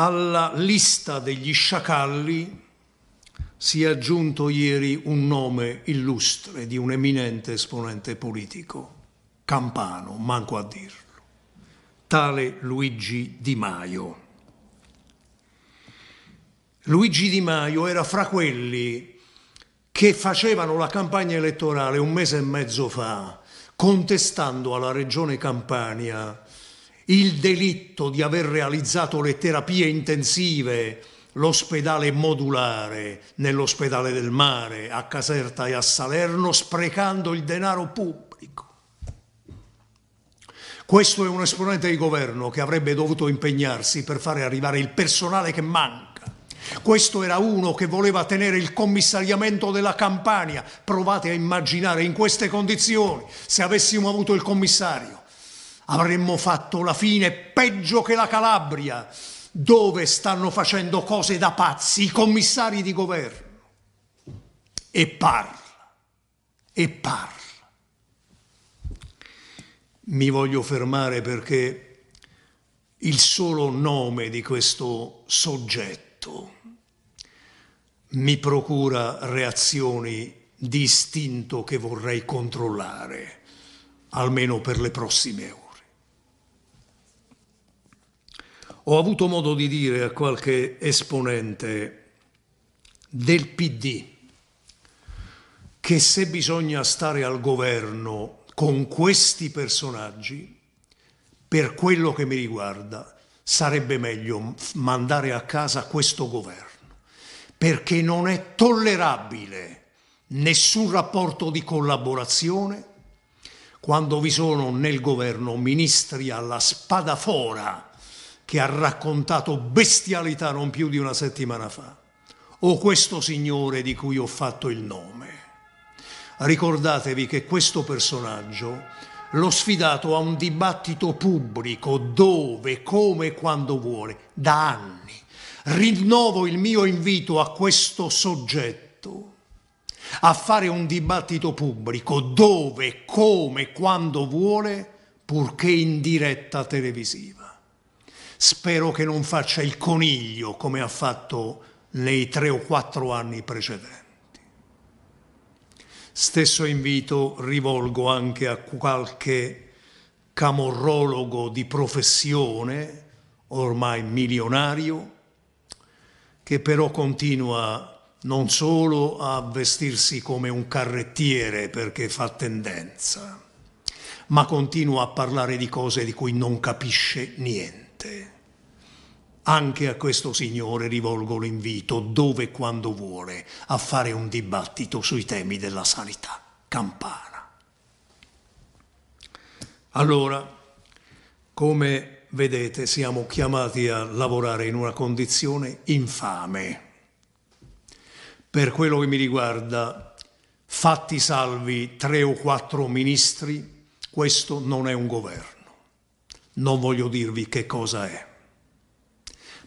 alla lista degli sciacalli si è aggiunto ieri un nome illustre di un eminente esponente politico, campano, manco a dirlo, tale Luigi Di Maio. Luigi Di Maio era fra quelli che facevano la campagna elettorale un mese e mezzo fa, contestando alla regione Campania il delitto di aver realizzato le terapie intensive, l'ospedale modulare nell'ospedale del mare a Caserta e a Salerno, sprecando il denaro pubblico. Questo è un esponente di governo che avrebbe dovuto impegnarsi per fare arrivare il personale che manca. Questo era uno che voleva tenere il commissariamento della Campania. Provate a immaginare in queste condizioni se avessimo avuto il commissario avremmo fatto la fine peggio che la Calabria, dove stanno facendo cose da pazzi i commissari di governo. E parla, e parla. Mi voglio fermare perché il solo nome di questo soggetto mi procura reazioni di istinto che vorrei controllare, almeno per le prossime ore. Ho avuto modo di dire a qualche esponente del PD che se bisogna stare al governo con questi personaggi, per quello che mi riguarda, sarebbe meglio mandare a casa questo governo, perché non è tollerabile nessun rapporto di collaborazione quando vi sono nel governo ministri alla spadafora che ha raccontato bestialità non più di una settimana fa, o questo signore di cui ho fatto il nome. Ricordatevi che questo personaggio l'ho sfidato a un dibattito pubblico dove, come e quando vuole, da anni. Rinnovo il mio invito a questo soggetto a fare un dibattito pubblico dove, come, quando vuole, purché in diretta televisiva. Spero che non faccia il coniglio come ha fatto nei tre o quattro anni precedenti. Stesso invito rivolgo anche a qualche camorrologo di professione, ormai milionario, che però continua non solo a vestirsi come un carrettiere perché fa tendenza, ma continua a parlare di cose di cui non capisce niente. Anche a questo signore rivolgo l'invito, dove e quando vuole, a fare un dibattito sui temi della sanità. Campana. Allora, come vedete, siamo chiamati a lavorare in una condizione infame. Per quello che mi riguarda, fatti salvi tre o quattro ministri, questo non è un governo. Non voglio dirvi che cosa è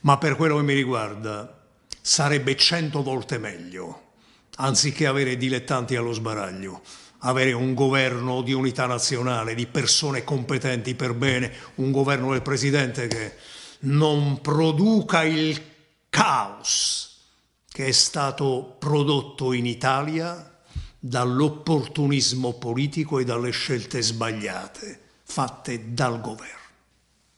ma per quello che mi riguarda sarebbe cento volte meglio, anziché avere dilettanti allo sbaraglio, avere un governo di unità nazionale, di persone competenti per bene, un governo del Presidente che non produca il caos che è stato prodotto in Italia dall'opportunismo politico e dalle scelte sbagliate fatte dal governo.